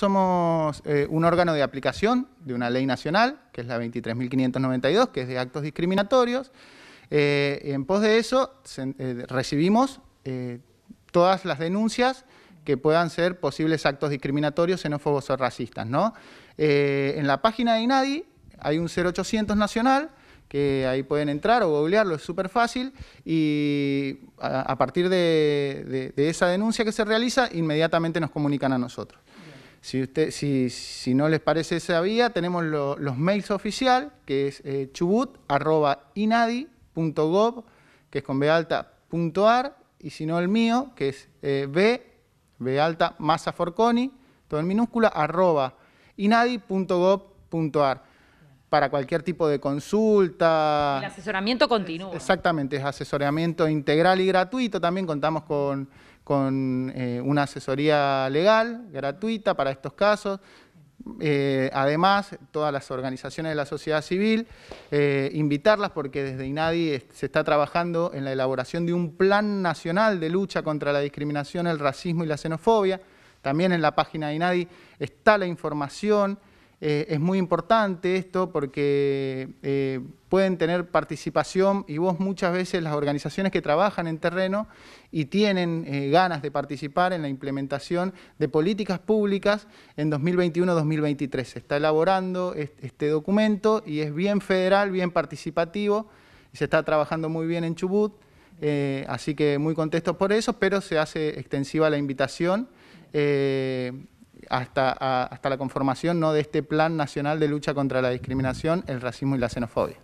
somos eh, un órgano de aplicación de una ley nacional, que es la 23.592, que es de actos discriminatorios. Eh, en pos de eso, eh, recibimos todas las denuncias que puedan ser posibles actos discriminatorios, xenófobos o racistas. en la página de INADI hay un 0800 nacional, que ahí pueden entrar o googlearlo, es súper fácil, y a, partir de esa denuncia que se realiza, inmediatamente nos comunican a nosotros. Si, no les parece esa vía, tenemos los mails oficial, que es eh, chubut.inadi.gov, que es con B alta, punto y si no el mío, que es eh, B, B alta, masa todo en minúscula, arroba, inadi.gov.ar para cualquier tipo de consulta. El asesoramiento continuo. Exactamente, es asesoramiento integral y gratuito. También contamos con con eh, una asesoría legal gratuita para estos casos. Eh, además, todas las organizaciones de la sociedad civil, eh, invitarlas porque desde INADI se está trabajando en la elaboración de un plan nacional de lucha contra la discriminación, el racismo y la xenofobia. También en la página de INADI está la información eh, es muy importante esto porque eh, pueden tener participación y vos muchas veces las organizaciones que trabajan en terreno y tienen eh, ganas de participar en la implementación de políticas públicas en 2021-2023. Se está elaborando este documento y es bien federal, bien participativo se está trabajando muy bien en Chubut. así que muy contentos por eso, pero se hace extensiva la invitación hasta, hasta la conformación ¿no? de este Plan Nacional de Lucha contra la Discriminación, el Racismo y la Xenofobia.